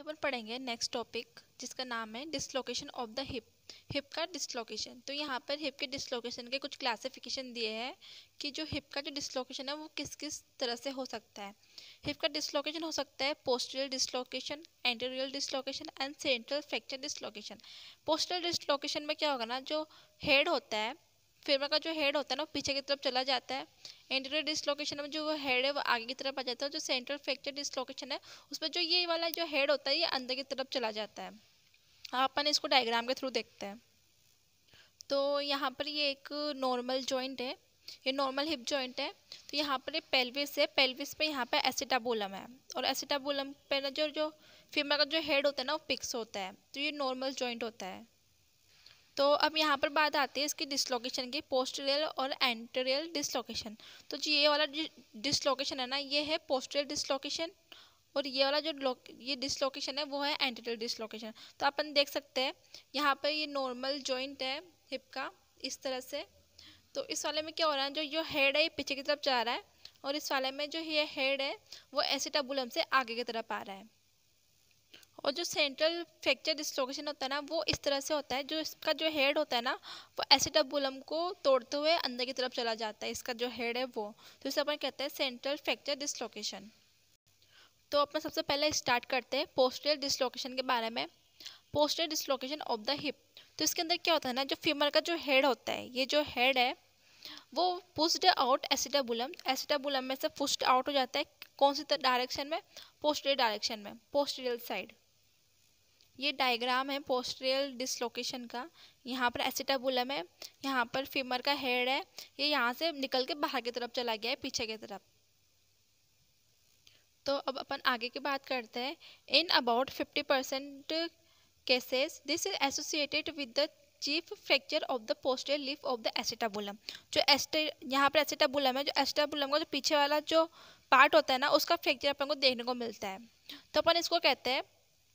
आज अपन पढ़ेंगे next topic जिसका नाम है dislocation of the hip hip का डिसलोकेशन तो यहाँ पर हिप के डिसलोकेशन के कुछ क्लासिफिकेशन दिए हैं कि जो हिप का जो डिसलोकेशन है वो किस किस तरह से हो सकता है हिप का डिसलोकेशन हो सकता है posterior dislocation anterior dislocation and central fracture dislocation posterior dislocation में क्या होगा ना जो हेड होता है फेमर का जो हेड होता है ना पीछे की तरफ चला जाता है एंटीरियर डिसलोकेशन में जो हेड है वो आगे की तरफ आ जाता है जो सेंट्रल फ्रैक्चर डिसलोकेशन है उसमें जो ये वाला जो हेड होता है ये अंदर की तरफ चला जाता है अपन इसको डायग्राम के थ्रू देखते हैं तो यहाँ पर ये एक नॉर्मल जॉइंट है ये नॉर्मल हिप जॉइंट है तो यहाँ पर ये पेल्विस है पेल्विस पे यहाँ पे एसिटाबोलम है और एसिटाबोलम पे ना जो जो फीमेल का जो हेड होता है ना वो पिक्स होता है तो ये नॉर्मल जॉइंट होता है तो अब यहाँ पर बात आती है इसकी डिसलोकेशन की पोस्टरियल और एंटेरियल डिसलोकेशन तो जी ये वाला जो डिसलोकेशन है ना ये है पोस्टरियल डिसलोकेशन और ये वाला जो ये डिसलोकेशन है वो है एंटेरियल डिसलोकेशन तो अपन देख सकते हैं यहाँ पर ये नॉर्मल जॉइंट है हिप का इस तरह से तो इस वाले में क्या हो रहा है जो जो हेड है ये पीछे की तरफ जा रहा है और इस वाले में जो ये हेड है वो एसिटाबुलम से आगे की तरफ आ रहा है और जो सेंट्रल फ्रैक्चर डिस्लोकेशन होता है ना वो इस तरह से होता है जो इसका जो हेड होता है ना वो एसिडबुलम को तोड़ते हुए अंदर की तरफ चला जाता है इसका जो हेड है वो तो इसे अपन कहते हैं सेंट्रल फ्रैक्चर डिस्लोकेशन तो अपन सबसे पहले स्टार्ट करते हैं पोस्टर डिस्लोकेशन के बारे में posterior dislocation of the hip तो इसके अंदर क्या होता है ना जो फीमर का जो हेड होता है ये जो हेड है वो पुस्ड आउट एसिडाबुलम एसिडाबुलम में से पुस्ड आउट हो जाता है कौन सी डायरेक्शन में पोस्टेरियर डायरेक्शन में पोस्टरियल साइड ये डायग्राम है पोस्ट्रियल डिसलोकेशन का यहाँ पर एसिटाबुलम है यहाँ पर फीमर का हेड है ये यह यहाँ से निकल के बाहर की तरफ चला गया है पीछे की तरफ तो अब अपन आगे की बात करते हैं in about fifty percent cases this is associated with the chip fracture of the posterior lip of the acetabulum जो एस्टे यहाँ पर एसिटाबुलम है जो एसिटाबुलम का जो पीछे वाला जो पार्ट होता है ना उसका फ्रैक्चर अपन को देखने को मिलता है तो अपन इसको कहते हैं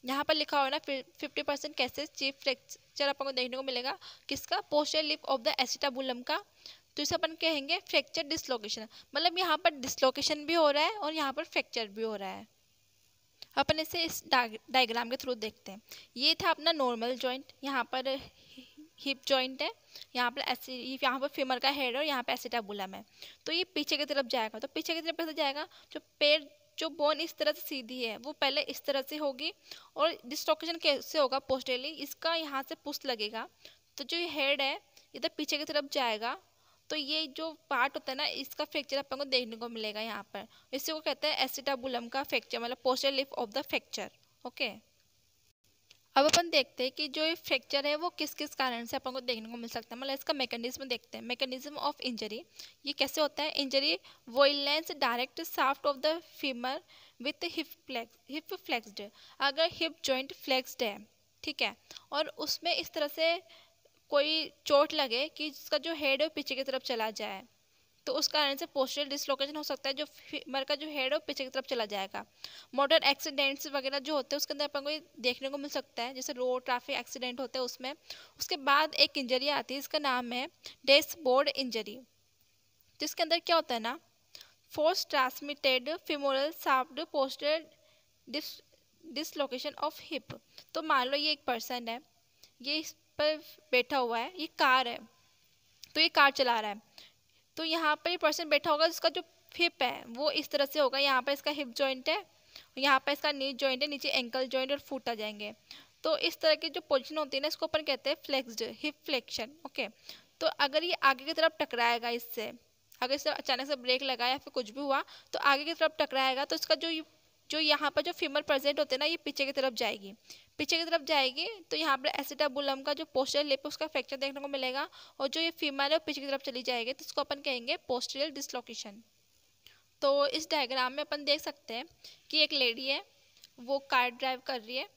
यहाँ पर लिखा हुआ है ना fifty percent cases chip fracture अपन को देखने को मिलेगा किसका posterior lip of the acetabulum का तो इसे अपन कहेंगे फ्रैक्चर डिसलोकेशन मतलब यहाँ पर डिसलोकेशन भी हो रहा है और यहाँ पर फ्रैक्चर भी हो रहा है अपन इसे इस डायग्राम के थ्रू देखते हैं ये था अपना नॉर्मल जॉइंट यहाँ पर हिप जॉइंट है यहाँ पर ऐसे यहाँ पर फीमर का हेड और यहाँ पर एसिटाबुलम है तो ये पीछे की तरफ जाएगा तो पीछे की तरफ कैसे जाएगा जो पेड़ जो बोन इस तरह से सीधी है वो पहले इस तरह से होगी और डिस्ट्रोकेशन कैसे होगा पोस्टेली इसका यहाँ से पुस्त लगेगा तो जो ये हेड है इधर पीछे की तरफ जाएगा तो ये जो पार्ट होता है ना इसका फ्रैक्चर अपन को देखने को मिलेगा यहाँ पर इसी को कहते हैं एसिटाबुलम का फ्रैक्चर मतलब पोस्टर लिफ ऑफ द फ्रैक्चर ओके अब अपन देखते हैं कि जो ये फ्रैक्चर है वो किस किस कारण से अपन को देखने को मिल सकता है मतलब इसका मैकेनिज्म देखते हैं मैकेनिज्म ऑफ इंजरी ये कैसे होता है injury violence direct shaft of the femur with hip flexed hip flexed अगर हिप जॉइंट फ्लैक्सड है ठीक है और उसमें इस तरह से कोई चोट लगे कि जिसका जो हेड है पीछे की तरफ चला जाए तो उस कारण से पोस्टल डिसलोकेशन हो सकता है जो फीमर का जो हेड है वो पीछे की तरफ चला जाएगा मोटर एक्सीडेंट्स वगैरह जो होते हैं उसके अंदर अपन को ये देखने को मिल सकता है जैसे रोड ट्रैफिक एक्सीडेंट होते हैं उसमें उसके बाद एक इंजरी आती है इसका नाम है डेस बोर्ड इंजरी जिसके अंदर क्या होता है ना force transmitted femoral shaft posterior dis dislocation of hip तो मान लो ये एक पर्सन है ये इस पर बैठा हुआ है ये कार है तो ये कार चला रहा है तो यहाँ पर पर्सन बैठा होगा उसका जो हिप है वो इस तरह से होगा यहाँ पर इसका हिप जॉइंट है यहाँ पर इसका नीच जॉइंट है नीचे एंकल जॉइंट और फूट आ जाएंगे तो इस तरह की जो पोजिशन होती है ना इसको अपन कहते हैं फ्लेक्सड हिप फ्लेक्शन ओके तो अगर ये आगे की तरफ टकराएगा इससे अगर इससे अचानक से ब्रेक लगाया फिर कुछ भी हुआ तो आगे की तरफ टकराएगा तो इसका जो ये जो यहाँ पर जो फीमेल प्रेजेंट होते हैं ना ये पीछे की तरफ जाएगी पीछे की तरफ जाएगी तो यहाँ पर एसिटाबुलम का जो पोस्टरियल लिप उसका फ्रैक्चर देखने को मिलेगा और जो ये फीमेल है वो पीछे की तरफ चली जाएगी तो इसको अपन कहेंगे पोस्टरियल डिसलोकेशन तो इस डायग्राम में अपन देख सकते हैं कि एक लेडी है वो कार ड्राइव कर रही है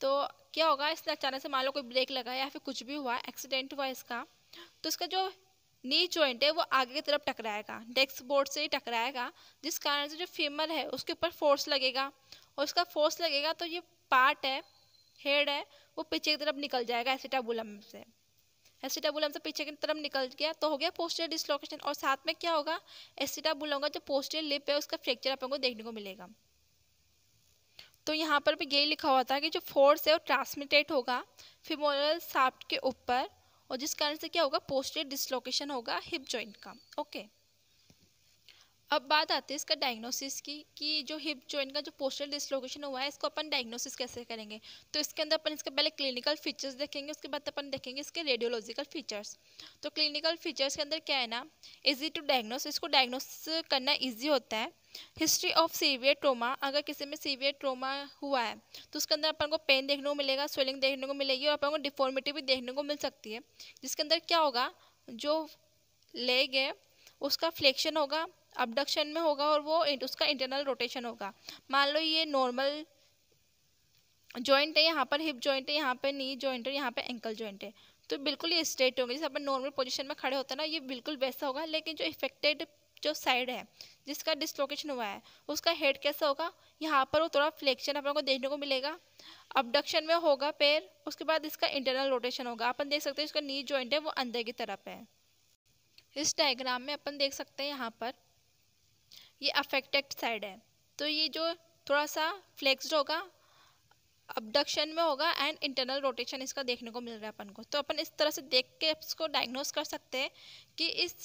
तो क्या होगा इसने अचानक से मान लो कोई ब्रेक लगा या फिर कुछ भी हुआ एक्सीडेंट हुआ इसका तो इसका जो नी जॉइंट है वो आगे की तरफ टकराएगा डेस्क बोर्ड से ही टकराएगा जिस कारण से जो फीमर है उसके ऊपर फोर्स लगेगा और उसका फोर्स लगेगा तो ये पार्ट है हेड है वो पीछे की तरफ निकल जाएगा एसिटाबुलम से एसिटाबुलम से पीछे की तरफ निकल गया तो हो गया पोस्टर डिसलोकेशन और साथ में क्या होगा एसिटाबुलम का जो पोस्टर लिप है उसका फ्रैक्चर अपन को देखने को मिलेगा तो यहाँ पर भी यही लिखा हुआ था कि जो फोर्स है वो ट्रांसमिटेड होगा फिमोरल साफ्ट के ऊपर और जिस कारण से क्या होगा पोस्टेड डिसलोकेशन होगा हिप जॉइंट का ओके अब बात आती है इसका डायग्नोसिस की कि जो हिप जॉइंट का जो पोस्टल डिसलोकेशन हुआ है इसको अपन डायग्नोसिस कैसे करेंगे तो इसके अंदर अपन इसके पहले क्लिनिकल फीचर्स देखेंगे उसके बाद अपन देखेंगे इसके रेडियोलॉजिकल फीचर्स तो क्लिनिकल फीचर्स के अंदर क्या है ना इजी टू डायग्नोस इसको डायग्नोस करना ईजी होता है हिस्ट्री ऑफ सीवियर ट्रोमा अगर किसी में सीवियर ट्रोमा हुआ है तो उसके अंदर अपन को पेन देखने को मिलेगा स्वेलिंग देखने को मिलेगी और अपन को डिफॉर्मिटी भी देखने को मिल सकती है जिसके अंदर क्या होगा जो लेग है उसका फ्लेक्शन होगा अबडक्शन में होगा और वो उसका इंटरनल रोटेशन होगा मान लो ये नॉर्मल जॉइंट है यहाँ पर हिप जॉइंट है यहाँ पर नी जॉइंट है यहाँ पर एंकल जॉइंट है तो बिल्कुल ये स्ट्रेट होगी जैसे अपन नॉर्मल पोजिशन में खड़े होते हैं ना ये बिल्कुल वैसा होगा लेकिन जो इफेक्टेड जो साइड है जिसका डिसलोकेशन हुआ है उसका हेड कैसा होगा यहाँ पर वो थोड़ा फ्लेक्शन अपन को देखने को मिलेगा अबडक्शन में होगा पैर उसके बाद इसका इंटरनल रोटेशन होगा अपन देख सकते हैं इसका नी जॉइंट है वो अंदर की तरफ है इस डायग्राम में अपन देख सकते हैं यहाँ पर ये अफेक्टेड साइड है तो ये जो थोड़ा सा फ्लेक्सड होगा अबडक्शन में होगा एंड इंटरनल रोटेशन इसका देखने को मिल रहा है अपन को तो अपन इस तरह से देख के इसको डायग्नोज कर सकते हैं कि इस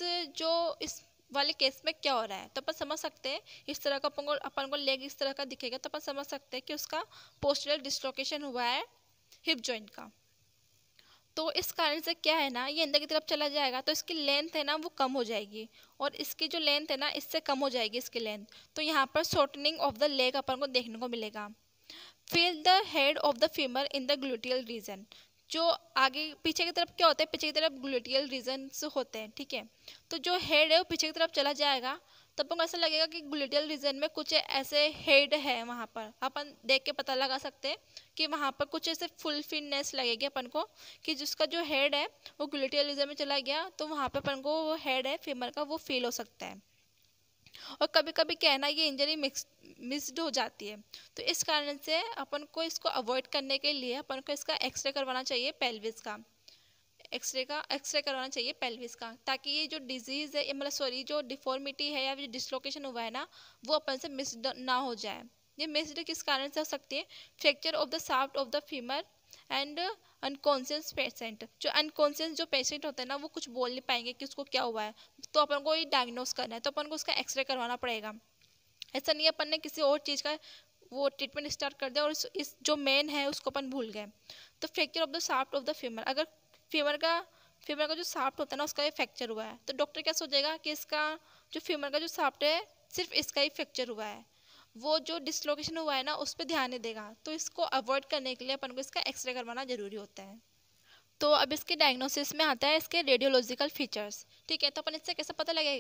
जो इस वाले केस में क्या हो रहा है तो अपन समझ सकते हैं इस तरह का अपन को अपन को लेग इस तरह का दिखेगा तो अपन समझ सकते हैं कि उसका पोस्टरल डिस्लोकेशन हुआ है हिप जॉइंट का तो इस कारण से क्या है ना ये अंदर की तरफ चला जाएगा तो इसकी लेंथ है ना वो कम हो जाएगी और इसकी जो लेंथ है ना इससे कम हो जाएगी इसकी लेंथ तो यहाँ पर शॉर्टनिंग ऑफ द लेग अपन को देखने को मिलेगा feel the head of the femur in the gluteal region जो आगे पीछे की तरफ क्या होता है पीछे की तरफ ग्लूटियल रीजन होते हैं ठीक है तो जो हेड है वो पीछे की तरफ चला जाएगा तब हमको ऐसा लगेगा कि ग्लूटियल रीजन में कुछ ऐसे हेड है वहाँ पर अपन देख के पता लगा सकते हैं कि वहाँ पर कुछ ऐसे फुल फिननेस लगेगी अपन को कि जिसका जो हेड है वो ग्लूटियल रीजन में चला गया तो वहाँ पर अपन को वो हेड है फीमर का वो फील हो सकता है और कभी कभी कहना ये इंजरी मिक्स मिस्ड हो जाती है तो इस कारण से अपन को इसको अवॉइड करने के लिए अपन को इसका एक्सरे करवाना चाहिए पेल्विस का एक्सरे का एक्सरे करवाना चाहिए पेल्विस का ताकि ये जो डिजीज़ है मतलब सॉरी जो डिफॉर्मिटी है या जो डिसलोकेशन हुआ है ना वो अपन से मिस ना हो जाए ये मिस्ड किस कारण से हो सकती है fracture of the shaft of the femur and unconscious patient जो अनकॉन्सियस जो पेशेंट होता है ना वो कुछ बोल नहीं पाएंगे कि उसको क्या हुआ है तो अपन को ये डायग्नोस करना है तो अपन को उसका एक्सरे करवाना पड़ेगा ऐसा नहीं अपन ने किसी और चीज़ का वो ट्रीटमेंट स्टार्ट कर दिया और इस, इस जो मेन है उसको अपन भूल गए तो fracture of the shaft of the femur अगर फीमर का फीमर का जो साफ्ट होता है ना उसका ये फ्रैक्चर हुआ है तो डॉक्टर क्या सोचेगा कि इसका जो फीमर का जो साफ्ट है सिर्फ इसका ही फ्रैक्चर हुआ है वो जो डिसलोकेशन हुआ है ना उस पर ध्यान नहीं देगा तो इसको अवॉइड करने के लिए अपन को इसका एक्सरे करवाना ज़रूरी होता है तो अब इसके डायग्नोसिस में आता है इसके रेडियोलॉजिकल फीचर्स ठीक है तो अपन इससे कैसे पता लगे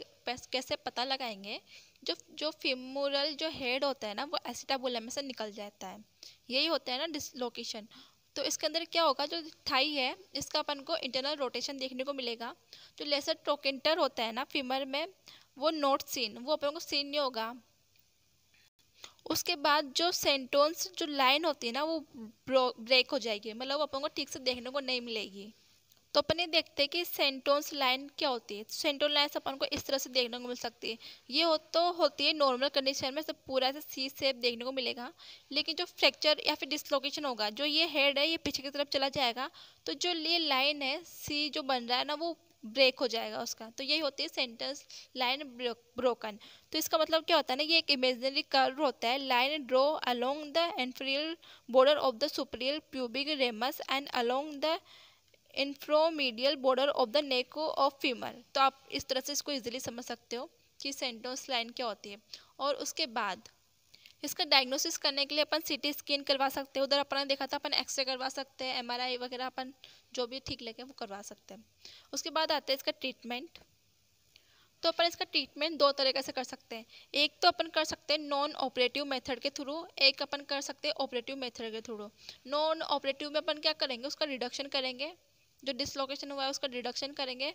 कैसे पता लगाएंगे जो जो फीमोरल जो हेड होता है ना वो एसिटाबुलम से निकल जाता है यही होता है ना डिसलोकेशन तो इसके अंदर क्या होगा जो थाई है इसका अपन को इंटरनल रोटेशन देखने को मिलेगा जो लेसर ट्रोकेंटर होता है ना फीमर में वो नोट सीन वो अपन को सीन नहीं होगा उसके बाद जो सेंटोन्स जो लाइन होती है ना वो ब्रेक हो जाएगी मतलब वो अपन को ठीक से देखने को नहीं मिलेगी तो अपन ये देखते हैं कि सेंटोन्स लाइन क्या होती है सेंटोन लाइन अपन को इस तरह से देखने को मिल सकती है ये हो तो होती है नॉर्मल कंडीशन में सब पूरा ऐसे सी सेप देखने को मिलेगा लेकिन जो फ्रैक्चर या फिर डिसलोकेशन होगा जो ये हेड है ये पीछे की तरफ चला जाएगा तो जो ये लाइन है सी जो बन रहा है ना वो ब्रेक हो जाएगा उसका तो यही होती है सेंटेंस लाइन ब्रोकन तो इसका मतलब क्या होता है ना ये एक इमेजनरी कर्व होता है line draw along the inferior border of the superior pubic ramus and along the inferomedial border of the neck of femur तो आप इस तरह से इसको इजीली समझ सकते हो कि सेंटोस लाइन क्या होती है और उसके बाद इसका डायग्नोसिस करने के लिए अपन सी टी स्कैन करवा सकते हैं उधर अपन ने देखा था अपन एक्सरे करवा सकते हैं एमआरआई वगैरह अपन जो भी ठीक लगे वो करवा सकते हैं उसके बाद आता है इसका ट्रीटमेंट तो अपन इसका ट्रीटमेंट दो तरीके से कर सकते हैं एक तो अपन कर सकते हैं नॉन ऑपरेटिव मेथड के थ्रू एक अपन कर सकते हैं ऑपरेटिव मेथड के थ्रू नॉन ऑपरेटिव में अपन क्या करेंगे उसका रिडक्शन करेंगे जो डिसलोकेशन हुआ है उसका डिडक्शन करेंगे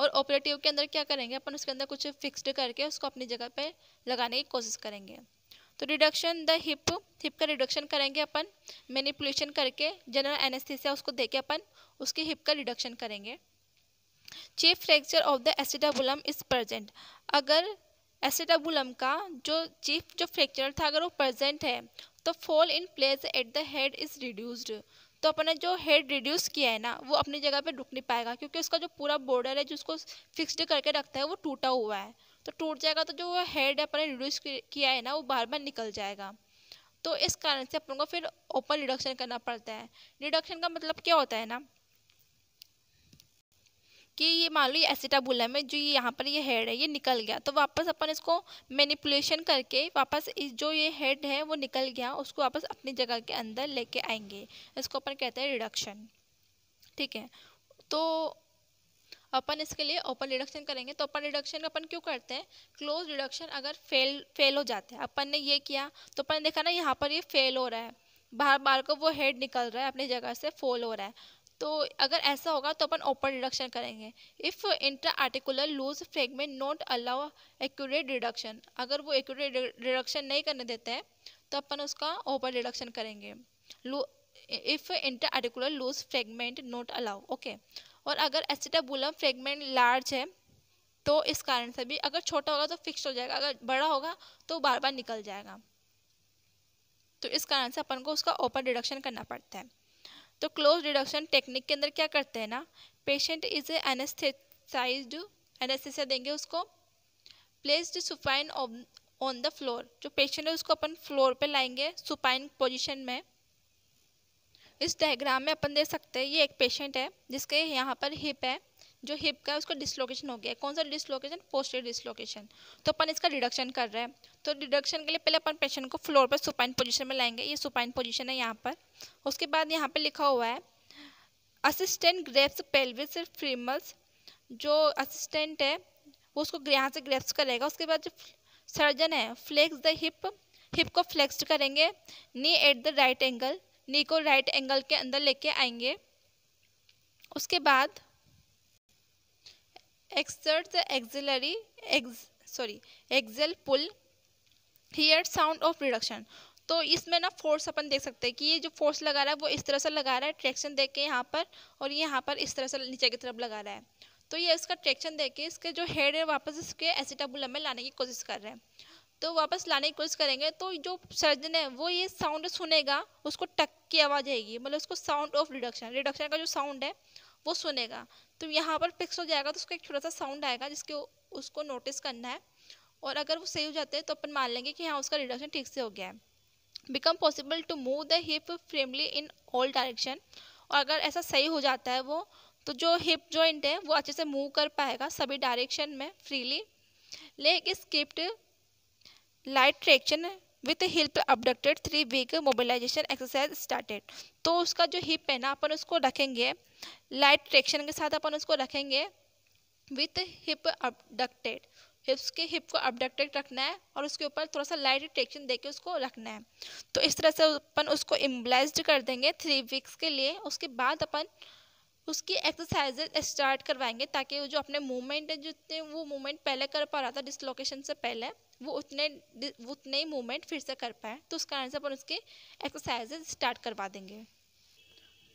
और ऑपरेटिव के अंदर क्या करेंगे अपन उसके अंदर कुछ फिक्स्ड करके उसको अपनी जगह पे लगाने की कोशिश करेंगे तो रिडक्शन द हिप हिप का रिडक्शन करेंगे अपन मैनिपुलेशन करके जनरल एनेस्थीसिया उसको देके अपन उसके हिप का रिडक्शन करेंगे chip fracture of the acetabulum is present अगर एसिडाबुलम का जो चीफ जो फ्रैक्चर था अगर वो प्रजेंट है तो fall in place at the head is reduced तो अपने जो हेड रिड्यूस किया है ना वो अपनी जगह पर रुक नहीं पाएगा क्योंकि उसका जो पूरा बॉर्डर है जिसको फिक्स्ड करके रखता है वो टूटा हुआ है तो टूट जाएगा तो जो हेड अपने रिड्यूस किया है ना वो बार बार निकल जाएगा तो इस कारण से अपन को फिर ओपन रिडक्शन करना पड़ता है रिडक्शन का मतलब क्या होता है ना कि ये मान लो ये एसिटाबुलम में जो ये यहाँ पर ये हेड है ये निकल गया तो वापस अपन इसको मैनिपुलेशन करके वापस इस जो ये हेड है वो निकल गया उसको वापस अपनी जगह के अंदर लेके आएंगे इसको अपन कहते हैं रिडक्शन ठीक है तो अपन इसके लिए ओपन रिडक्शन करेंगे तो ओपन रिडक्शन अपन क्यों करते हैं क्लोज रिडक्शन अगर फेल फेल हो जाते हैं अपन ने ये किया तो अपन ने देखा ना यहाँ पर ये फेल हो रहा है बार बार को वो हेड निकल रहा है अपनी जगह से फोल हो रहा है तो अगर ऐसा होगा तो अपन ओपन रिडक्शन करेंगे if intra articular loose fragment not allow accurate reduction अगर वो एक्यूरेट रिडक्शन नहीं करने देते हैं तो अपन उसका ओपन रिडक्शन करेंगे if inter articular loose fragment not allow okay और अगर एसिटाबुलम फ्रेगमेंट लार्ज है तो इस कारण से भी अगर छोटा होगा तो फिक्स हो जाएगा अगर बड़ा होगा तो बार बार निकल जाएगा तो इस कारण से अपन को उसका ओपन रिडक्शन करना पड़ता है तो क्लोज रिडक्शन टेक्निक के अंदर क्या करते हैं ना पेशेंट इज एनेस्थेसाइज एनेस्थेसिया देंगे उसको placed supine on the floor जो पेशेंट है उसको अपन फ्लोर पे लाएंगे सुपाइन पोजीशन में इस डायग्राम में अपन देख सकते हैं ये एक पेशेंट है जिसके यहाँ पर हिप है जो हिप का है उसका डिसलोकेशन हो गया कौन सा डिसलोकेशन पोस्टर डिसलोकेशन तो अपन इसका रिडक्शन कर रहे हैं तो रिडक्शन के लिए पहले अपन पेशेंट को फ्लोर पर सुपाइन पोजीशन में लाएंगे ये सुपाइन पोजीशन है यहाँ पर उसके बाद यहाँ पर लिखा हुआ है असिस्टेंट ग्रेप्स पेल्विस फ्रीमल्स जो असिस्टेंट है वो उसको यहाँ से ग्रेप्स करेगा उसके बाद जो सर्जन है फ्लेक्स द हिप हिप को फ्लेक्स्ड करेंगे knee at the right angle knee को राइट एंगल के अंदर लेके आएंगे उसके बाद exert the axillary ex, sorry axial pull here sound of reduction तो इसमें ना फोर्स अपन देख सकते हैं कि ये जो फोर्स लगा रहा है वो इस तरह से लगा रहा है ट्रैक्शन दे के यहाँ पर और ये यहाँ पर इस तरह से नीचे की तरफ लगा रहा है तो ये इसका ट्रैक्शन दे के इसके जो हेड है वापस इसके एसिटाबुल में लाने की कोशिश कर रहे हैं तो वापस लाने की कोशिश करेंगे तो जो सर्जन है वो ये साउंड सुनेगा उसको टक की आवाज़ आएगी मतलब उसको साउंड ऑफ रिडक्शन रिडक्शन का जो साउंड है वो सुनेगा तो यहाँ पर फिक्स हो जाएगा तो उसका एक छोटा सा साउंड आएगा जिसके उसको नोटिस करना है और अगर वो सही हो जाते हैं तो अपन मान लेंगे कि हाँ उसका रिडक्शन ठीक से हो गया है become possible to move the hip freely in all direction और अगर ऐसा सही हो जाता है वो तो जो हिप जॉइंट है वो अच्छे से मूव कर पाएगा सभी डायरेक्शन में फ्रीली लेकिन script light traction with hip abducted three week mobilisation exercise started तो उसका जो हिप है ना अपन उसको रखेंगे लाइट ट्रैक्शन के साथ अपन उसको रखेंगे विथ हिप अपडक्टेड हिप्स के हिप को अपडक्टेड रखना है और उसके ऊपर थोड़ा सा लाइट ट्रैक्शन देके उसको रखना है तो इस तरह से अपन उसको इम्बलाइज कर देंगे थ्री वीक्स के लिए उसके बाद अपन उसकी एक्सरसाइजेज स्टार्ट करवाएंगे ताकि वो जो अपने मूवमेंट है जितने वो मूवमेंट पहले कर पा रहा था डिसलोकेशन से पहले वो उतने वो उतने ही मूवमेंट फिर से कर पाए तो उस कारण से अपन उसके एक्सरसाइज स्टार्ट करवा देंगे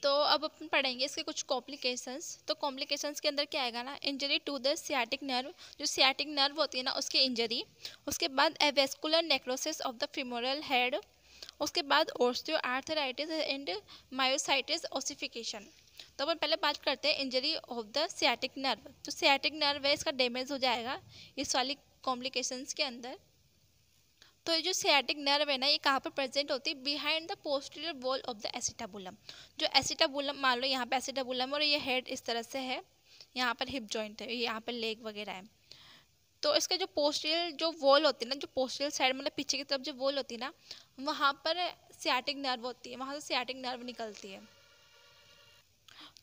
तो अब अपन पढ़ेंगे इसके कुछ कॉम्प्लिकेशंस तो कॉम्प्लिकेशंस के अंदर क्या आएगा ना injury to the sciatic nerve जो सियाटिक नर्व होती है ना उसकी इंजरी उसके बाद avascular necrosis of the femoral head उसके बाद osteo arthritis and myositis ossification तो अपन पहले बात करते हैं injury of the sciatic nerve तो सियाटिक नर्व है इसका डैमेज हो जाएगा इस वाली कॉम्प्लिकेशंस के अंदर तो ये जो सियाटिक नर्व है ना ये कहाँ पर प्रेजेंट होती है behind the posterior wall of the acetabulum जो एसिटाबुलम मान लो यहाँ पे एसिटाबुलम और ये हेड इस तरह से है यहाँ पर हिप जॉइंट है यहाँ पर लेग वगैरह है तो इसका जो पोस्टीरियर जो वॉल होती है ना जो पोस्टीरियर साइड मतलब पीछे की तरफ जो वॉल होती है ना वहाँ पर सियाटिक नर्व होती है वहाँ से सियाटिक नर्व निकलती है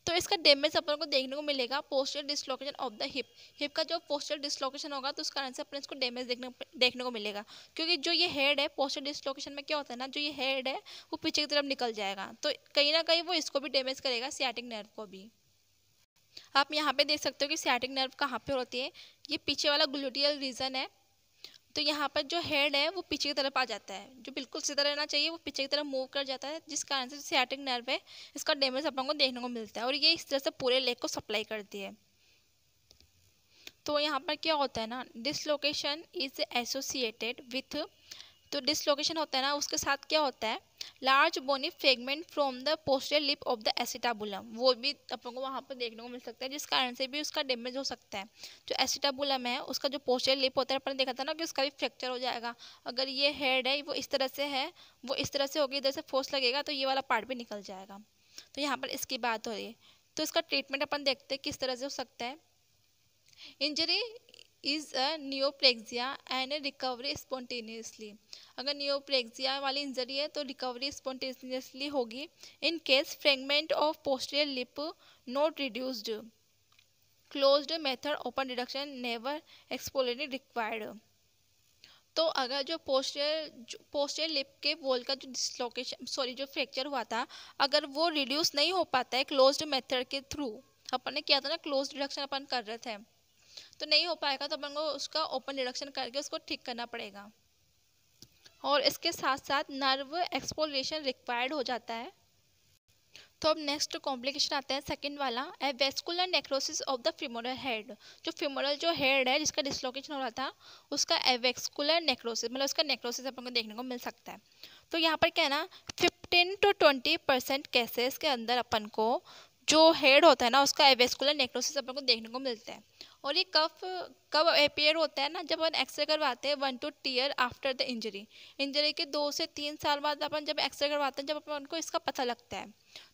तो इसका डैमेज अपन को देखने को मिलेगा posterior dislocation of the hip hip का जो पोस्टर डिसलोकेशन होगा तो उस कारण से अपने इसको डैमेज देखने देखने को मिलेगा क्योंकि जो ये हेड है पोस्टर डिसलोकेशन में क्या होता है ना जो ये हेड है वो पीछे की तरफ निकल जाएगा तो कहीं ना कहीं वो इसको भी डैमेज करेगा सियाटिक नर्व को भी आप यहाँ पे देख सकते हो कि सियाटिक नर्व कहाँ पे होती है ये पीछे वाला ग्लूटियल रीजन है तो यहाँ पर जो हेड है वो पीछे की तरफ आ जाता है जो बिल्कुल सीधा रहना चाहिए वो पीछे की तरफ मूव कर जाता है जिस कारण से सियाटिक नर्व है इसका डैमेज अपन को देखने को मिलता है और ये इस तरह से पूरे लेग को सप्लाई करती है तो यहाँ पर क्या होता है ना डिसलोकेशन इज एसोसिएटेड विथ तो डिसलोकेशन होता है ना उसके साथ क्या होता है large bony fragment from the posterior lip of the acetabulum वो भी अपन को वहाँ पर देखने को मिल सकता है जिस कारण से भी उसका डैमेज हो सकता है जो एसिटाबुलम है उसका जो पोस्टर लिप होता है अपन देखा था ना कि उसका भी फ्रैक्चर हो जाएगा अगर ये हेड है वो इस तरह से है वो इस तरह से होगी इधर से फोर्स लगेगा तो ये वाला पार्ट भी निकल जाएगा तो यहाँ पर इसकी बात हो रही है तो इसका ट्रीटमेंट अपन देखते हैं किस तरह से हो सकता है injury is a neurapraxia and recovery spontaneously अगर नियोप्लेक्सिया वाली इंजरी है तो रिकवरी स्पॉन्टेनियसली होगी in case fragment of posterior lip not reduced closed method open reduction nerve exploring required तो अगर जो पोस्टर पोस्टियर लिप के वॉल का जो डिसलोकेशन सॉरी जो फ्रैक्चर हुआ था अगर वो रिड्यूस नहीं हो पाता है क्लोज्ड मेथड के थ्रू अपन ने किया था ना क्लोज डिडक्शन अपन कर रहे थे तो नहीं हो पाएगा तो अपन को उसका ओपन रिडक्शन करके उसको ठीक करना पड़ेगा और इसके साथ साथ नर्व एक्सपोलेशन रिक्वायर्ड हो जाता है तो अब नेक्स्ट कॉम्प्लिकेशन आता है सेकंड वाला avascular necrosis of the femoral head जो फिमोरल जो हेड है जिसका डिसलोकेशन हो रहा था उसका एवेस्कुलर नेक्रोसिस मतलब उसका नेक्रोसिस अपन को देखने को मिल सकता है तो यहाँ पर क्या है ना fifteen to twenty percent cases के अंदर अपन को जो हेड होता है ना उसका एवेस्कुलर नेक्रोसिस अपन को देखने को मिलता है और ये कफ कब अपेयर होता है ना जब अपन एक्सरे करवाते हैं one two year after the injury injury के दो से तीन साल बाद अपन जब एक्सरे करवाते हैं जब अपन उनको इसका पता लगता है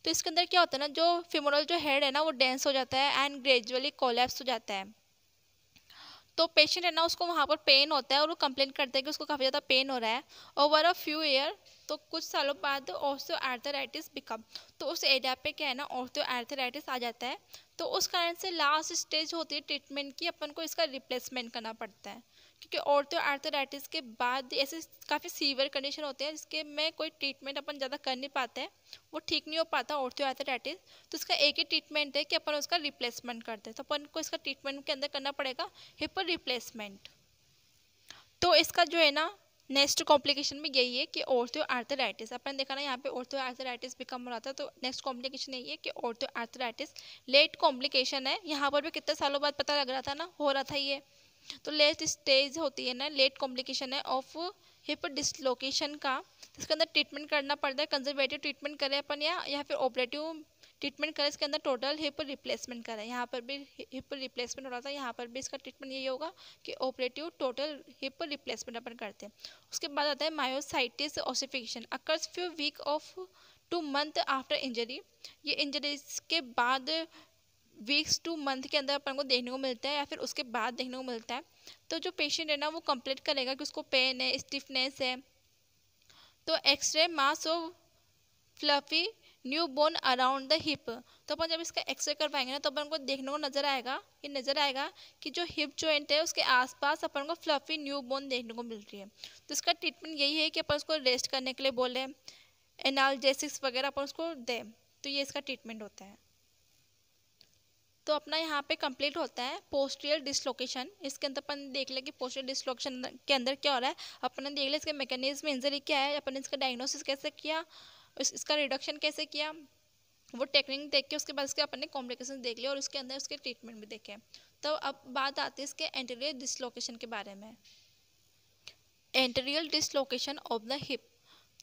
तो इसके अंदर क्या होता है ना जो फिमोरल जो हेड है ना वो डेंस हो जाता है एंड ग्रेजुअली कोलेप्स हो जाता है तो पेशेंट है ना उसको वहाँ पर पेन होता है और वो कंप्लेन करते हैं कि उसको काफ़ी ज़्यादा पेन हो रहा है ओवर अ फ्यू ईयर तो कुछ सालों बाद ऑर्थो आर्थराइटिस बिकम तो उस एरिया पे क्या है ना ऑर्थो आर्थराइटिस आ जाता है तो उस कारण से लास्ट स्टेज होती है ट्रीटमेंट की अपन को इसका रिप्लेसमेंट करना पड़ता है क्योंकि और आर्थराइटिस के बाद ऐसे काफ़ी सीवियर कंडीशन होते हैं जिसके में कोई ट्रीटमेंट अपन ज़्यादा कर नहीं पाते हैं वो ठीक नहीं हो पाता औरतों आर्थराइटिस तो इसका एक ही ट्रीटमेंट है कि अपन उसका रिप्लेसमेंट करते हैं तो अपन को इसका ट्रीटमेंट के अंदर करना पड़ेगा हिप रिप्लेसमेंट तो इसका जो है ना नेक्स्ट कॉम्प्लिकेशन में यही है कि औरतो आर्थराइटिस अपन देखा ना यहाँ पे औरतो आर्थराइटिस कम हो रहा था तो नेक्स्ट कॉम्प्लिकेशन यही है कि औरतो आर्थराइटिस लेट कॉम्प्लिकेशन है यहाँ पर भी कितने सालों बाद पता लग रहा था ना हो रहा था ये तो लेट स्टेज होती है ना लेट कॉम्प्लिकेशन है ऑफ हिप डिसलोकेशन का इसके अंदर ट्रीटमेंट करना पड़ता है कंजर्वेटिव ट्रीटमेंट करें अपन या या फिर ऑपरेटिव ट्रीटमेंट करें इसके अंदर टोटल हिप रिप्लेसमेंट करें यहाँ पर भी हिप रिप्लेसमेंट हो रहा था यहाँ पर भी इसका ट्रीटमेंट यही होगा कि ऑपरेटिव टोटल हिप रिप्लेसमेंट अपन करते हैं उसके बाद आता है myositis ossification occurs few week of two month after injury ये इंजरीज के बाद वीक्स टू मंथ के अंदर अपन को देखने को मिलता है या फिर उसके बाद देखने को मिलता है तो जो पेशेंट है ना वो कंप्लीट करेगा कि उसको पेन है स्टिफनेस है तो X-ray mass of fluffy new bone around the hip तो अपन जब इसका एक्सरे करवाएंगे ना तो अपन को देखने को नजर आएगा ये नजर आएगा कि जो हिप जॉइंट है उसके आसपास अपन को फ्लफी न्यू बोन देखने को मिल रही है तो इसका ट्रीटमेंट यही है कि अपन उसको रेस्ट करने के लिए बोले एनालजेसिक्स वगैरह अपन उसको दें तो ये इसका ट्रीटमेंट होता है तो अपना यहाँ पे कंप्लीट होता है पोस्टियल डिसलोकेशन इसके अंदर अपन देख लें कि पोस्टियल डिसलोकेशन के अंदर क्या हो रहा है अपन ने देख लिया इसके मैकेनिज्म इंजरी क्या है अपन ने इसका डायग्नोसिस कैसे किया इस, इसका रिडक्शन कैसे किया वो टेक्निक देख के उसके बाद इसके अपन ने कॉम्प्लिकेशन देख लिया और उसके अंदर उसके ट्रीटमेंट भी देखे तो अब बात आती है इसके एंटेरियर डिसलोकेशन के बारे में anterior dislocation of the hip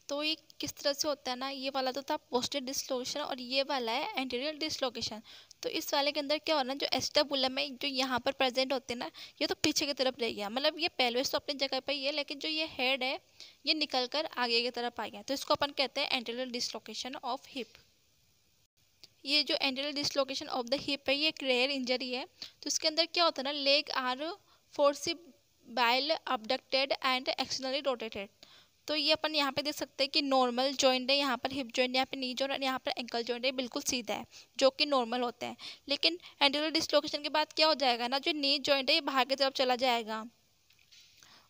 तो ये किस तरह से होता है ना ये वाला तो था पोस्टेड डिसलोकेशन और ये वाला है एंटीरियर डिसलोकेशन तो इस वाले के अंदर क्या हो रहा है जो एस्टाबुलम है जो यहाँ पर प्रेजेंट होते हैं ना ये तो पीछे की तरफ रह गया मतलब ये पेलवेस तो अपनी जगह पर ही है लेकिन जो ये हेड है ये निकल कर आगे की तरफ आ गया तो इसको अपन कहते हैं एंटीरियर डिसलोकेशन ऑफ हिप ये जो anterior dislocation of the hip है ये एक रेयर इंजरी है तो इसके अंदर क्या होता है ना leg are forcibly and externally rotated तो ये अपन यहाँ पे देख सकते हैं कि नॉर्मल जॉइंट है यहाँ पर हिप जॉइंट यहाँ पे नी जॉइंट और यहाँ पर एंकल जॉइंट है बिल्कुल सीधा है जो कि नॉर्मल होता है लेकिन एंडुलर डिस्लोकेशन के बाद क्या हो जाएगा ना जो नी जॉइंट है ये बाहर की तरफ चला जाएगा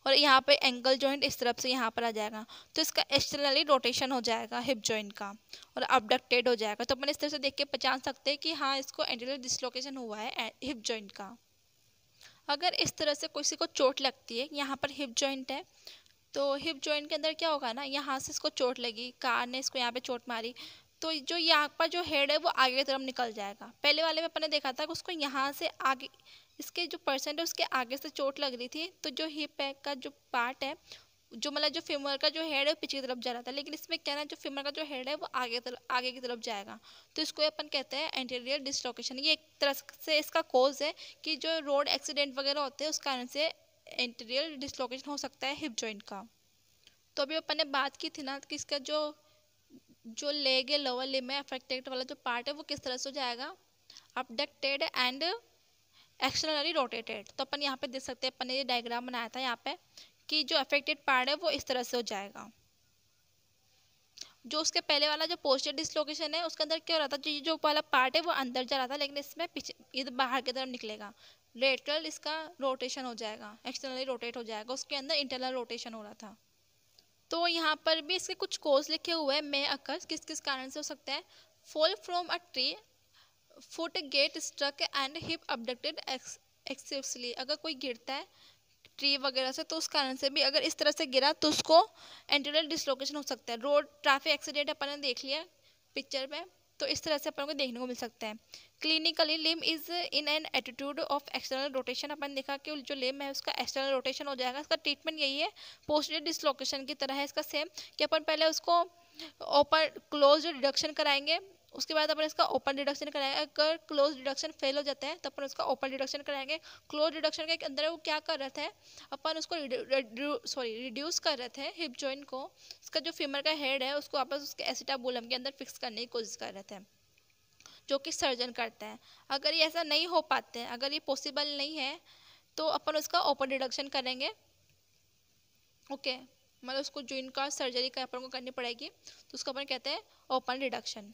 और यहाँ पे एंकल जॉइंट इस तरफ से यहाँ पर आ जाएगा तो इसका एक्सटर्नली रोटेशन हो जाएगा हिप जॉइंट का और अपडक्टेड हो जाएगा तो अपन इस तरह से देख के पहचान सकते हैं कि हाँ इसको एंडुलर डिस्लोकेशन हुआ है हिप जॉइंट का अगर इस तरह से किसी को चोट लगती है यहाँ पर हिप जॉइंट है तो हिप जॉइंट के अंदर क्या होगा ना यहाँ से इसको चोट लगी कार ने इसको यहाँ पे चोट मारी तो जो यहाँ पर जो हेड है वो आगे की तरफ निकल जाएगा पहले वाले में अपन ने देखा था कि उसको यहाँ से आगे इसके जो परसेंट है उसके आगे से चोट लग रही थी तो जो हिप है का जो पार्ट है जो मतलब जो फीमर का जो हेड है पीछे की तरफ जा रहा था लेकिन इसमें क्या ना जो फेमर का जो हेड है वो आगे तरफ आगे की तरफ जाएगा तो इसको अपन कहते हैं एंटीरियर डिसलोकेशन ये एक तरह से इसका कोज है कि जो रोड एक्सीडेंट वगैरह होते हैं उस कारण से एंटीरियर डिसलोकेशन हो सकता है हिप जॉइंट का तो अभी अपन ने बात की थी ना कि इसका जो जो लेग है लोअर लिम है अफेक्टेड वाला जो पार्ट है वो किस तरह से हो जाएगा अपडक्टेड एंड एक्सटर्नली रोटेटेड तो अपन यहाँ पे देख सकते हैं अपन ने ये डायग्राम बनाया था यहाँ पे कि जो अफेक्टेड पार्ट है वो इस तरह से हो जाएगा जो उसके पहले वाला जो पोस्टर डिसलोकेशन है उसके अंदर क्या हो रहा था जो जो वाला पार्ट है वो अंदर जा रहा था लेकिन इसमें पीछे इधर बाहर की तरफ निकलेगा लेटरल इसका रोटेशन हो जाएगा एक्सटर्नली रोटेट हो जाएगा उसके अंदर इंटरनल रोटेशन हो रहा था तो यहाँ पर भी इसके कुछ कोर्स लिखे हुए हैं मे अकर्स किस किस कारण से हो सकता है fall from a tree foot get struck and hip abducted especially अगर कोई गिरता है ट्री वगैरह से तो उस कारण से भी अगर इस तरह से गिरा तो उसको एंटीरियर डिसलोकेशन हो सकता है रोड ट्रैफिक एक्सीडेंट अपन ने देख लिया पिक्चर में तो इस तरह से अपन को देखने को मिल सकता है clinically limb is in an attitude of external rotation अपन देखा कि जो लिम है उसका एक्सटर्नल रोटेशन हो जाएगा इसका ट्रीटमेंट यही है पोस्टेड डिसलोकेशन की तरह है इसका सेम कि अपन पहले उसको ओपन क्लोज डिडक्शन कराएंगे उसके बाद अपन इसका ओपन डिडक्शन कराएंगे अगर क्लोज डिडक्शन फेल हो जाता है तो अपन उसका ओपन डिडक्शन कराएंगे क्लोज डिडक्शन के अंदर वो क्या कर रहे थे अपन उसको सॉरी रिड्यूस कर रहे थे हिप जॉइंट को इसका जो फीमर का हेड है उसको वापस उसके एसिटाबुलम के अंदर फिक्स करने की कोशिश कर रहे थे जो कि सर्जन करते हैं अगर ये ऐसा नहीं हो पाते हैं अगर ये पॉसिबल नहीं है तो अपन उसका ओपन डिडक्शन करेंगे ओके okay. मतलब उसको जॉइन का सर्जरी का अपन को करनी पड़ेगी तो उसको अपन कहते हैं ओपन डिडक्शन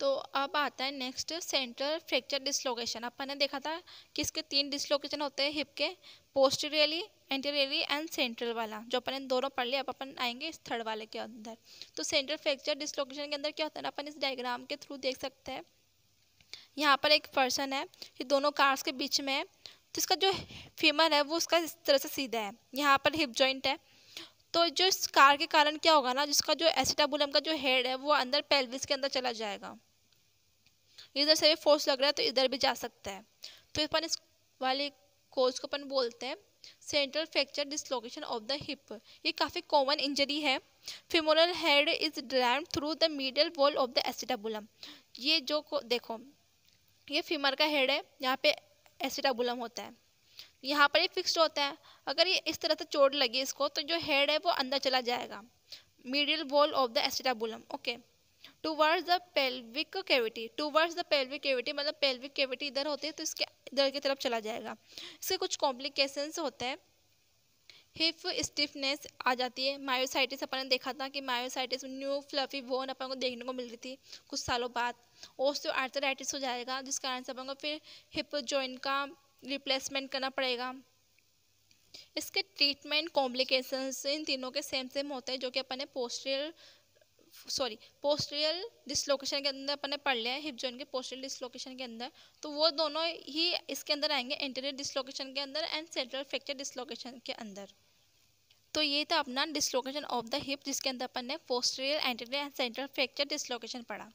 तो अब आता है नेक्स्ट सेंट्रल फ्रैक्चर डिसलोकेशन अपन ने देखा था कि इसके तीन डिसलोकेशन होते हैं हिप के पोस्टरियली एंटीरियरली एंड सेंट्रल वाला जो अपन ने दोनों पढ़ लिया अब अपन आएंगे इस थर्ड वाले के अंदर तो सेंट्रल फ्रैक्चर डिसलोकेशन के अंदर क्या होता है अपन इस डायग्राम के थ्रू देख सकते हैं यहाँ पर एक पर्सन है ये दोनों कार्स के बीच में है तो इसका जो फीमर है वो उसका इस तरह से सीधा है यहाँ पर हिप जॉइंट है तो जो इस कार के कारण क्या होगा ना जिसका जो एसिटाबुलम का जो हेड है वो अंदर पेल्विस के अंदर चला जाएगा इधर से भी फोर्स लग रहा है तो इधर भी जा सकता है तो अपन इस वाले कोर्स को अपन बोलते हैं central fracture dislocation of the hip ये काफ़ी कॉमन इंजरी है femoral head is driven through the medial wall of the acetabulum ये जो देखो ये फीमर का हेड है यहाँ पे एसिटाबुलम होता है यहाँ पर ये फिक्स्ड होता है अगर ये इस तरह से चोट लगी इसको तो जो हेड है वो अंदर चला जाएगा medial wall of the acetabulum okay towards the pelvic to towards the pelvic cavity मतलब पेल्विक केविटी इधर होती है तो इसके इधर की तरफ चला जाएगा इसके कुछ कॉम्प्लिकेशंस होते हैं हिप स्टिफनेस आ जाती है मायोसाइटिस अपन ने देखा था कि मायोसाइटिस न्यू फ्लफी बोन अपन को देखने को मिल रही थी कुछ सालों बाद ओस्टियो आर्थराइटिस हो जाएगा जिस कारण से अपन को फिर हिप जॉइंट का रिप्लेसमेंट करना पड़ेगा इसके ट्रीटमेंट कॉम्प्लिकेशंस इन तीनों के सेम सेम होते हैं जो कि अपने पोस्टरियल सॉरी पोस्टरियल डिसलोकेशन के अंदर अपन ने पढ़ लिया है हिप जॉइंट के पोस्टरियल डिसलोकेशन के अंदर तो वो दोनों ही इसके अंदर आएंगे एंटीरियर डिसलोकेशन के अंदर एंड सेंट्रल फ्रैक्चर डिसलोकेशन के अंदर तो ये था अपना डिसलोकेशन ऑफ द हिप जिसके अंदर अपन ने posterior anterior and central fracture dislocation पढ़ा